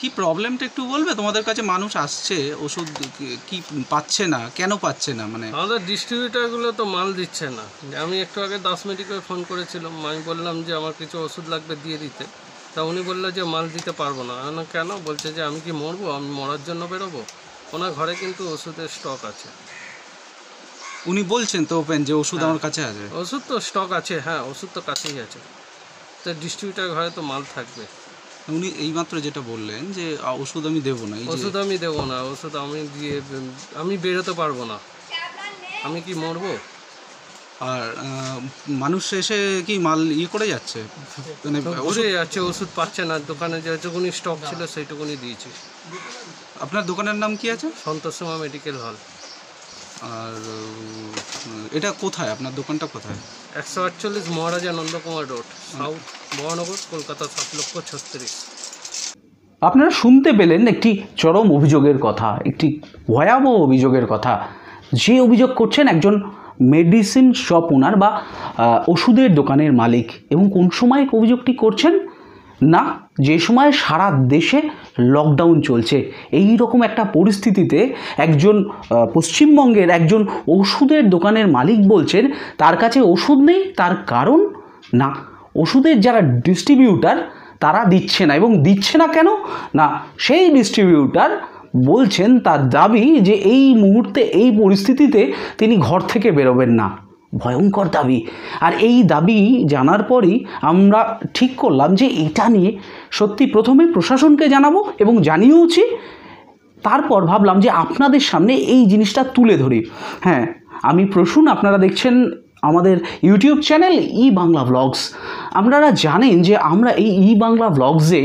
কি প্রবলেমটা একটু বলবে তোমাদের কাছে মানুষ আসছে ওষুধ কি পাচ্ছে না কেন পাচ্ছে না মানে আমাদের ডিস্ট্রিবিউটারগুলো তো মাল দিচ্ছে না আমি একটু আগে দাস মেডিকেল ফোন করেছিলাম আমি বললাম যে আমার কিছু ওষুধ লাগবে দিয়ে দিতে তা উনি বললো যে মাল দিতে পারবো না কেন বলছে যে আমি কি মরবো আমি মরার জন্য বেরোবো ওনার ঘরে কিন্তু ওষুধের স্টক আছে উনি বলছেন তো ওপেন যে ওষুধ হ্যাঁ। আমার কাছে আছে ওষুধ তো স্টক আছে হ্যাঁ ওষুধ তো কাছেই আছে তো ডিস্ট্রিবিউটার ঘরে তো মাল থাকবে উনি এইমাত্র যেটা বললেন যে ওষুধ আমি দেবো না ওষুধ আমি দেবো না ওষুধ আমি দিয়ে আমি বেরোতে পারবো না আমি কি মরবো আর মানুষ এসে কি মাল ইয়ে করে যাচ্ছে মানে ঘুরে যাচ্ছে ওষুধ পাচ্ছে না দোকানে যেটুকুনি স্টক ছিল আচ্ছা। সেইটুকুনি দিয়েছি আপনার দোকানের নাম কি আছে সন্তোষমা মেডিকেল হল আর এটা কোথায় আপনার দোকানটা কোথায় একশো আটচল্লিশ মহারাজা নন্দকুমার রোড সাউথ মহানগর কলকাতা সাত লক্ষ ছত্রিশ আপনারা শুনতে পেলেন একটি চরম অভিযোগের কথা একটি ভয়াবহ অভিযোগের কথা যে অভিযোগ করছেন একজন মেডিসিন শপ ওনার বা ওষুধের দোকানের মালিক এবং কোন সময় অভিযোগটি করছেন না যে সময় সারা দেশে লকডাউন চলছে এই রকম একটা পরিস্থিতিতে একজন পশ্চিমবঙ্গের একজন ওষুধের দোকানের মালিক বলছেন তার কাছে ওষুধ নেই তার কারণ না ওষুধের যারা ডিস্ট্রিবিউটার তারা দিচ্ছে না এবং দিচ্ছে না কেন না সেই ডিস্ট্রিবিউটার বলছেন তার দাবি যে এই মুহূর্তে এই পরিস্থিতিতে তিনি ঘর থেকে বেরোবেন না ভয়ঙ্কর দাবি আর এই দাবি জানার পরই আমরা ঠিক করলাম যে এটা নিয়ে সত্যি প্রথমে প্রশাসনকে জানাবো এবং জানিয়েওছি তারপর ভাবলাম যে আপনাদের সামনে এই জিনিসটা তুলে ধরি হ্যাঁ আমি প্রসূন আপনারা দেখছেন আমাদের ইউটিউব চ্যানেল ই বাংলা ব্লগস আপনারা জানেন যে আমরা এই ই বাংলা ব্লগসে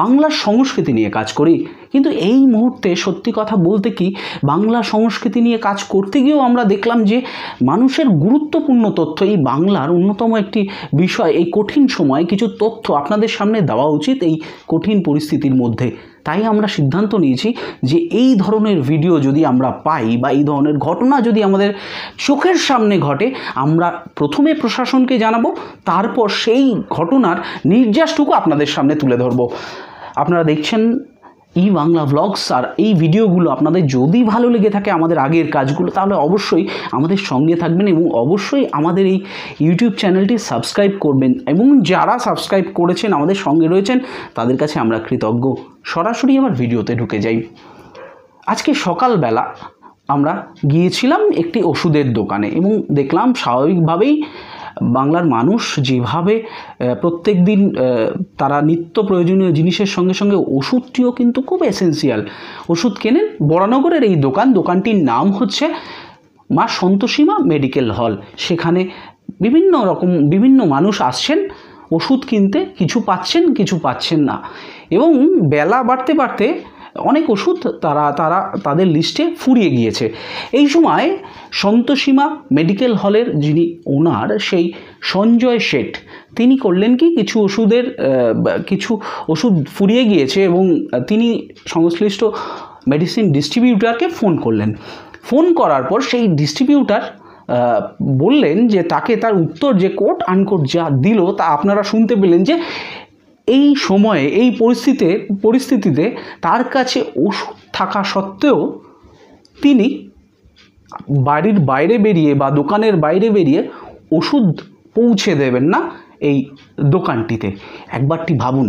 বাংলা সংস্কৃতি নিয়ে কাজ করি কিন্তু এই মুহূর্তে সত্যি কথা বলতে কি বাংলা সংস্কৃতি নিয়ে কাজ করতে গিয়েও আমরা দেখলাম যে মানুষের গুরুত্বপূর্ণ তথ্য এই বাংলার অন্যতম একটি বিষয় এই কঠিন সময়ে কিছু তথ্য আপনাদের সামনে দেওয়া উচিত এই কঠিন পরিস্থিতির মধ্যে তাই আমরা সিদ্ধান্ত নিয়েছি যে এই ধরনের ভিডিও যদি আমরা পাই বা এই ধরনের ঘটনা যদি আমাদের চোখের সামনে ঘটে আমরা প্রথমে প্রশাসনকে জানাবো তারপর সেই ঘটনার নির্যাসটুকু আপনাদের সামনে তুলে ধরব আপনারা দেখছেন ই বাংলা ব্লগস আর এই ভিডিওগুলো আপনাদের যদি ভালো লেগে থাকে আমাদের আগের কাজগুলো তাহলে অবশ্যই আমাদের সঙ্গে থাকবেন এবং অবশ্যই আমাদের এই ইউটিউব চ্যানেলটি সাবস্ক্রাইব করবেন এবং যারা সাবস্ক্রাইব করেছেন আমাদের সঙ্গে রয়েছেন তাদের কাছে আমরা কৃতজ্ঞ সরাসরি আমার ভিডিওতে ঢুকে যাই আজকে সকালবেলা আমরা গিয়েছিলাম একটি ওষুধের দোকানে এবং দেখলাম স্বাভাবিকভাবেই বাংলার মানুষ যেভাবে প্রত্যেক দিন তারা নিত্য প্রয়োজনীয় জিনিসের সঙ্গে সঙ্গে ওষুধটিও কিন্তু খুব এসেন্সিয়াল ওষুধ কেনেন বরানগরের এই দোকান দোকানটির নাম হচ্ছে মা সন্তোষীমা মেডিকেল হল সেখানে বিভিন্ন রকম বিভিন্ন মানুষ আসছেন ওষুধ কিনতে কিছু পাচ্ছেন কিছু পাচ্ছেন না এবং বেলা বাড়তে বাড়তে অনেক ওষুধ তারা তারা তাদের লিস্টে ফুরিয়ে গিয়েছে এই সময় সন্তোষীমা মেডিকেল হলের যিনি ওনার সেই সঞ্জয় শেঠ তিনি করলেন কি কিছু ওষুধের কিছু ওষুধ ফুরিয়ে গিয়েছে এবং তিনি সংশ্লিষ্ট মেডিসিন ডিস্ট্রিবিউটারকে ফোন করলেন ফোন করার পর সেই ডিস্ট্রিবিউটার বললেন যে তাকে তার উত্তর যে কোর্ট আনকোর্ট যা দিল তা আপনারা শুনতে পেলেন যে এই সময়ে এই পরিস্থিতিতে পরিস্থিতিতে তার কাছে ওষুধ থাকা সত্ত্বেও তিনি বাড়ির বাইরে বেরিয়ে বা দোকানের বাইরে বেরিয়ে ওষুধ পৌঁছে দেবেন না এই দোকানটিতে একবারটি ভাবুন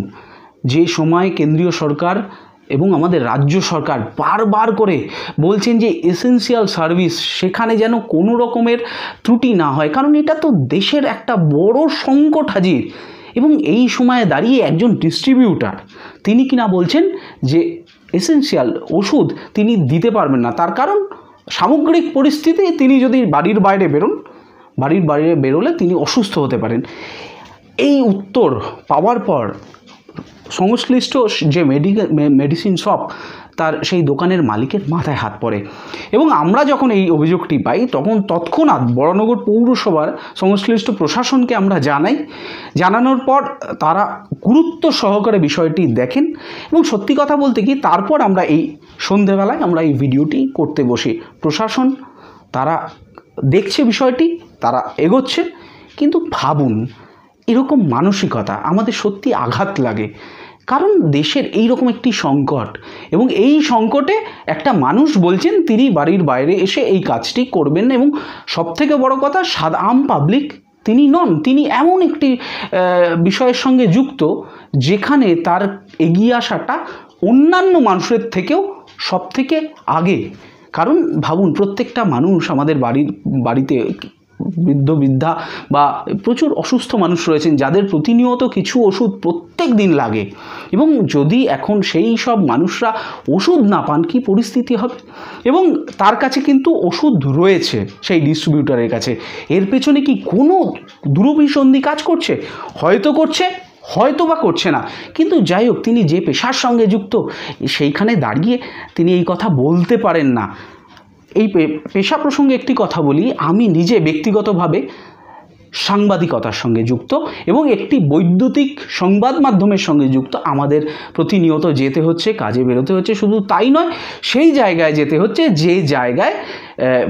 যে সময় কেন্দ্রীয় সরকার এবং আমাদের রাজ্য সরকার বারবার করে বলছেন যে এসেন্সিয়াল সার্ভিস সেখানে যেন কোনো রকমের ত্রুটি না হয় কারণ এটা তো দেশের একটা বড় সংকট হাজির এবং এই সময়ে দাঁড়িয়ে একজন ডিস্ট্রিবিউটার তিনি কিনা বলছেন যে এসেন্সিয়াল ওষুধ তিনি দিতে পারবেন না তার কারণ সামগ্রিক পরিস্থিতি তিনি যদি বাড়ির বাইরে বেরোন বাড়ির বাইরে বেরোলে তিনি অসুস্থ হতে পারেন এই উত্তর পাওয়ার পর সংশ্লিষ্ট যে মেডিকেল মেডিসিন শপ তার সেই দোকানের মালিকের মাথায় হাত পড়ে এবং আমরা যখন এই অভিযোগটি পাই তখন তৎক্ষণাৎ বড়নগর পৌরসভার সংশ্লিষ্ট প্রশাসনকে আমরা জানাই জানানোর পর তারা গুরুত্ব সহকারে বিষয়টি দেখেন এবং সত্যি কথা বলতে কি তারপর আমরা এই সন্ধেবেলায় আমরা এই ভিডিওটি করতে বসি প্রশাসন তারা দেখছে বিষয়টি তারা এগোচ্ছে কিন্তু ভাবুন এরকম মানসিকতা আমাদের সত্যি আঘাত লাগে কারণ দেশের এই রকম একটি সংকট এবং এই সংকটে একটা মানুষ বলছেন তিনি বাড়ির বাইরে এসে এই কাজটি করবেন এবং সবথেকে বড় কথা সাদাম আম পাবলিক তিনি নন তিনি এমন একটি বিষয়ের সঙ্গে যুক্ত যেখানে তার এগিয়ে আসাটা অন্যান্য মানুষের থেকেও সব থেকে আগে কারণ ভাবুন প্রত্যেকটা মানুষ আমাদের বাড়ির বাড়িতে বৃদ্ধ বৃদ্ধা বা প্রচুর অসুস্থ মানুষ রয়েছেন যাদের প্রতিনিয়ত কিছু ওষুধ প্রত্যেক দিন লাগে এবং যদি এখন সেই সব মানুষরা ওষুধ না পান কি পরিস্থিতি হবে এবং তার কাছে কিন্তু ওষুধ রয়েছে সেই ডিস্ট্রিবিউটারের কাছে এর পেছনে কি কোনো দূরভিসন্ধি কাজ করছে হয়তো করছে হয়তো বা করছে না কিন্তু যাই হোক তিনি যে পেশার সঙ্গে যুক্ত সেইখানে দাঁড়িয়ে তিনি এই কথা বলতে পারেন না এই পেশা প্রসঙ্গে একটি কথা বলি আমি নিজে ব্যক্তিগতভাবে সাংবাদিকতার সঙ্গে যুক্ত এবং একটি বৈদ্যুতিক সংবাদ মাধ্যমের সঙ্গে যুক্ত আমাদের প্রতিনিয়ত যেতে হচ্ছে কাজে বেরোতে হচ্ছে শুধু তাই নয় সেই জায়গায় যেতে হচ্ছে যে জায়গায়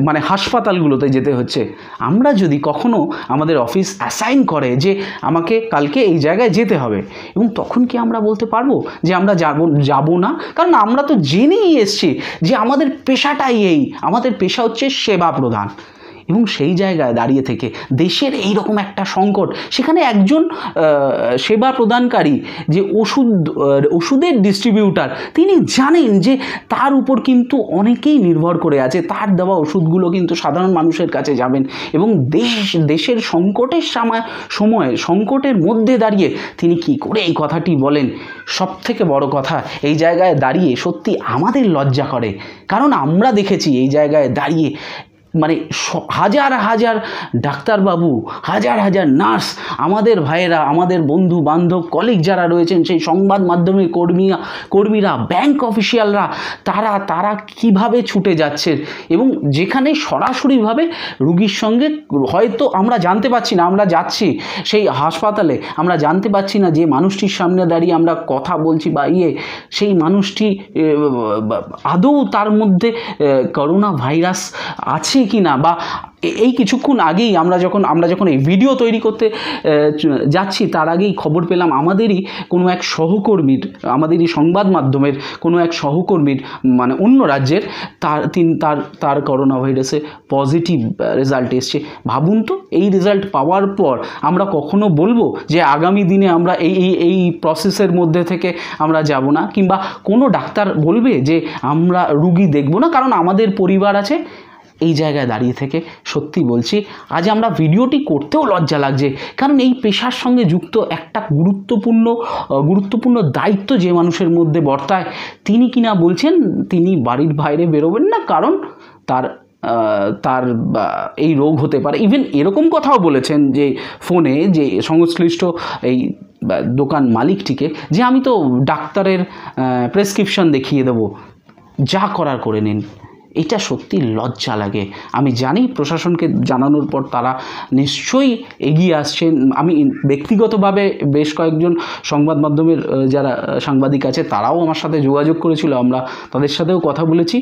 মানে হাসপাতালগুলোতে যেতে হচ্ছে আমরা যদি কখনও আমাদের অফিস অ্যাসাইন করে যে আমাকে কালকে এই জায়গায় যেতে হবে এবং তখন কি আমরা বলতে পারবো যে আমরা যাব যাব না কারণ আমরা তো জেনেই এসছি যে আমাদের পেশাটাই এই আমাদের পেশা হচ্ছে সেবা প্রদান এবং সেই জায়গায় দাঁড়িয়ে থেকে দেশের এই রকম একটা সংকট সেখানে একজন সেবা প্রদানকারী যে ওষুধ ওষুধের ডিস্ট্রিবিউটার তিনি জানেন যে তার উপর কিন্তু অনেকেই নির্ভর করে আছে তার দেওয়া ওষুধগুলো কিন্তু সাধারণ মানুষের কাছে যাবেন এবং দেশ দেশের সংকটের সময় সময় সংকটের মধ্যে দাঁড়িয়ে তিনি কি করে এই কথাটি বলেন সব থেকে বড় কথা এই জায়গায় দাঁড়িয়ে সত্যি আমাদের লজ্জা করে কারণ আমরা দেখেছি এই জায়গায় দাঁড়িয়ে মানে হাজার হাজার ডাক্তারবাবু হাজার হাজার নার্স আমাদের ভাইয়েরা আমাদের বন্ধু বান্ধব কলিগ যারা রয়েছেন সেই সংবাদ মাধ্যমে কর্মীরা কর্মীরা ব্যাংক অফিসিয়ালরা তারা তারা কিভাবে ছুটে যাচ্ছেন এবং যেখানে সরাসরিভাবে রুগীর সঙ্গে হয়তো আমরা জানতে পারছি না আমরা যাচ্ছি সেই হাসপাতালে আমরা জানতে পারছি না যে মানুষটির সামনে দাঁড়িয়ে আমরা কথা বলছি বা ইয়ে সেই মানুষটি আদৌ তার মধ্যে করোনা ভাইরাস আছে কি না বা এই কিছুক্ষণ আগেই আমরা যখন আমরা যখন এই ভিডিও তৈরি করতে যাচ্ছি তার আগেই খবর পেলাম আমাদেরই কোনো এক সহকর্মীর আমাদেরই সংবাদ মাধ্যমের কোনো এক সহকর্মীর মানে অন্য রাজ্যের তার তিন তার তার করোনা ভাইরাসে পজিটিভ রেজাল্ট এসছে ভাবুন তো এই রেজাল্ট পাওয়ার পর আমরা কখনো বলবো যে আগামী দিনে আমরা এই এই এই প্রসেসের মধ্যে থেকে আমরা যাব না কিংবা কোনো ডাক্তার বলবে যে আমরা রুগী দেখব না কারণ আমাদের পরিবার আছে এই জায়গায় দাঁড়িয়ে থেকে সত্যি বলছি আজ আমরা ভিডিওটি করতেও লজ্জা লাগছে কারণ এই পেশার সঙ্গে যুক্ত একটা গুরুত্বপূর্ণ গুরুত্বপূর্ণ দায়িত্ব যে মানুষের মধ্যে বর্তায় তিনি কিনা বলছেন তিনি বাড়ির বাইরে বেরোবেন না কারণ তার তার এই রোগ হতে পারে ইভেন এরকম কথাও বলেছেন যে ফোনে যে সংশ্লিষ্ট এই দোকান মালিকটিকে যে আমি তো ডাক্তারের প্রেসক্রিপশন দেখিয়ে দেবো যা করার করে নিন এটা সত্যি লজ্জা লাগে আমি জানি প্রশাসনকে জানানোর পর তারা নিশ্চয়ই এগিয়ে আসছেন আমি ব্যক্তিগতভাবে বেশ কয়েকজন সংবাদ মাধ্যমের যারা সাংবাদিক আছে তারাও আমার সাথে যোগাযোগ করেছিল আমরা তাদের সাথেও কথা বলেছি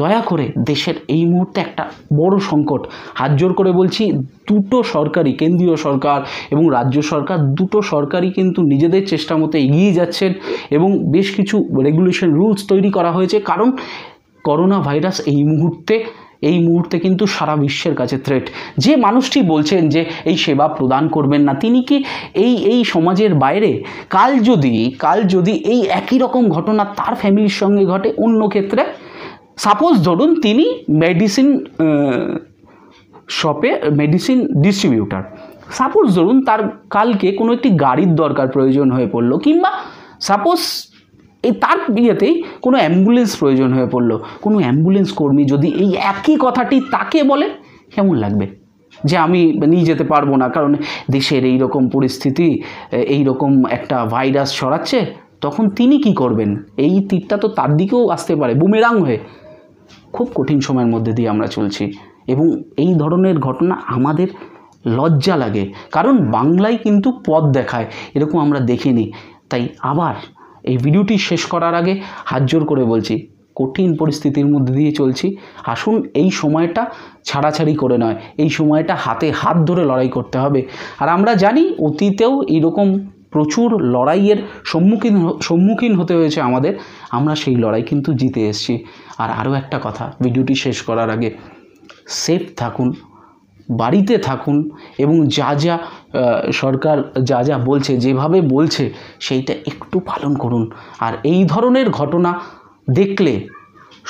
দয়া করে দেশের এই মুহূর্তে একটা বড় সংকট হাত জোর করে বলছি দুটো সরকারি কেন্দ্রীয় সরকার এবং রাজ্য সরকার দুটো সরকারই কিন্তু নিজেদের চেষ্টা মতো এগিয়ে যাচ্ছেন এবং বেশ কিছু রেগুলেশন রুলস তৈরি করা হয়েছে কারণ করোনা ভাইরাস এই মুহূর্তে এই মুহূর্তে কিন্তু সারা বিশ্বের কাছে থ্রেট যে মানুষটি বলছেন যে এই সেবা প্রদান করবেন না তিনি কি এই এই সমাজের বাইরে কাল যদি কাল যদি এই একই রকম ঘটনা তার ফ্যামিলির সঙ্গে ঘটে অন্য ক্ষেত্রে সাপোজ ধরুন তিনি মেডিসিন শপে মেডিসিন ডিস্ট্রিবিউটার সাপোজ ধরুন তার কালকে কোনো একটি গাড়ির দরকার প্রয়োজন হয়ে পড়লো কিংবা সাপোজ এই তার বিয়েতেই কোনো অ্যাম্বুলেন্স প্রয়োজন হয়ে পড়লো কোনো অ্যাম্বুলেন্স কর্মী যদি এই একই কথাটি তাকে বলে কেমন লাগবে যে আমি নিয়ে যেতে পারবো না কারণ দেশের এই রকম পরিস্থিতি এই রকম একটা ভাইরাস ছড়াচ্ছে তখন তিনি কি করবেন এই তীরটা তো তার দিকেও আসতে পারে বুমেরাং হয়ে খুব কঠিন সময়ের মধ্যে দিয়ে আমরা চলছি এবং এই ধরনের ঘটনা আমাদের লজ্জা লাগে কারণ বাংলায় কিন্তু পথ দেখায় এরকম আমরা দেখিনি তাই আবার এই ভিডিওটি শেষ করার আগে হাত জোর করে বলছি কঠিন পরিস্থিতির মধ্যে দিয়ে চলছি আসুন এই সময়টা ছাড়াছাড়ি করে নয় এই সময়টা হাতে হাত ধরে লড়াই করতে হবে আর আমরা জানি অতীতেও এরকম প্রচুর লড়াইয়ের সম্মুখীন সম্মুখীন হতে হয়েছে আমাদের আমরা সেই লড়াই কিন্তু জিতে এসছি আর আরও একটা কথা ভিডিওটি শেষ করার আগে সেফ থাকুন বাড়িতে থাকুন এবং যা যা সরকার যা যা বলছে যেভাবে বলছে সেইটা একটু পালন করুন আর এই ধরনের ঘটনা দেখলে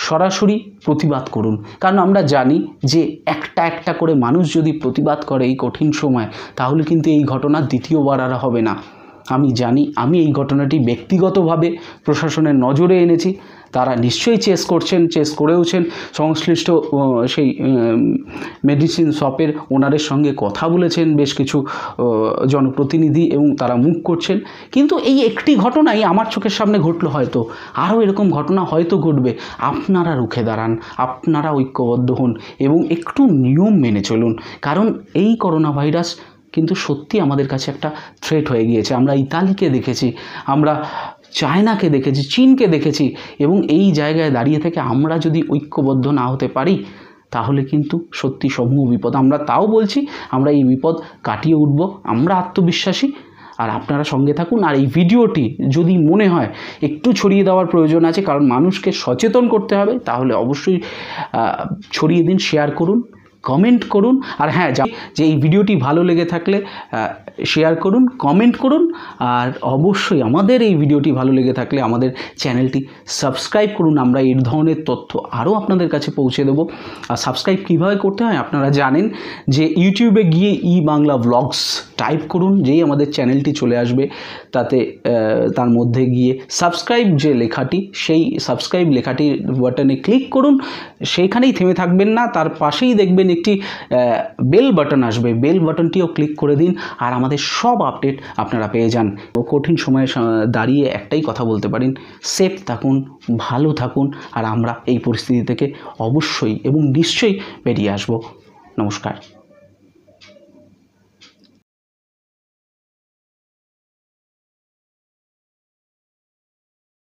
সরাসরি প্রতিবাদ করুন কারণ আমরা জানি যে একটা একটা করে মানুষ যদি প্রতিবাদ করে এই কঠিন সময় তাহলে কিন্তু এই ঘটনা দ্বিতীয়বার আর হবে না আমি জানি আমি এই ঘটনাটি ব্যক্তিগতভাবে প্রশাসনের নজরে এনেছি তারা নিশ্চয়ই চেস করছেন চেস করেওছেন সংশ্লিষ্ট সেই মেডিসিন শপের ওনারের সঙ্গে কথা বলেছেন বেশ কিছু জনপ্রতিনিধি এবং তারা মুখ করছেন কিন্তু এই একটি ঘটনাই আমার চোখের সামনে ঘটলো হয়তো আরও এরকম ঘটনা হয়তো ঘটবে আপনারা রুখে দাঁড়ান আপনারা ঐক্যবদ্ধ হন এবং একটু নিয়ম মেনে চলুন কারণ এই করোনা ভাইরাস কিন্তু সত্যি আমাদের কাছে একটা থ্রেট হয়ে গিয়েছে আমরা ইতালিকে দেখেছি আমরা চায়নাকে দেখেছি চীনকে দেখেছি এবং এই জায়গায় দাঁড়িয়ে থেকে আমরা যদি ঐক্যবদ্ধ না হতে পারি তাহলে কিন্তু সত্যি সমূহ বিপদ আমরা তাও বলছি আমরা এই বিপদ কাটিয়ে উঠব আমরা আত্মবিশ্বাসী আর আপনারা সঙ্গে থাকুন আর এই ভিডিওটি যদি মনে হয় একটু ছড়িয়ে দেওয়ার প্রয়োজন আছে কারণ মানুষকে সচেতন করতে হবে তাহলে অবশ্যই ছড়িয়ে দিন শেয়ার করুন কমেন্ট করুন আর হ্যাঁ যে এই ভিডিওটি ভালো লেগে থাকলে শেয়ার করুন কমেন্ট করুন আর অবশ্যই আমাদের এই ভিডিওটি ভালো লেগে থাকলে আমাদের চ্যানেলটি সাবস্ক্রাইব করুন আমরা এই ধরনের তথ্য আরও আপনাদের কাছে পৌঁছে দেবো আর সাবস্ক্রাইব কীভাবে করতে হয় আপনারা জানেন যে ইউটিউবে গিয়ে ই বাংলা ব্লগস টাইপ করুন যেই আমাদের চ্যানেলটি চলে আসবে তাতে তার মধ্যে গিয়ে সাবস্ক্রাইব যে লেখাটি সেই সাবস্ক্রাইব লেখাটির বাটনে ক্লিক করুন সেইখানেই থেমে থাকবেন না তার পাশেই দেখবেন একটি বেল বাটন আসবে বেল বাটনটিও ক্লিক করে দিন আর আমাদের সব আপডেট আপনারা পেয়ে যান ও কঠিন সময়ে দাঁড়িয়ে একটাই কথা বলতে পারেন সেফ থাকুন ভালো থাকুন আর আমরা এই পরিস্থিতি থেকে অবশ্যই এবং নিশ্চয়ই বেরিয়ে আসব নমস্কার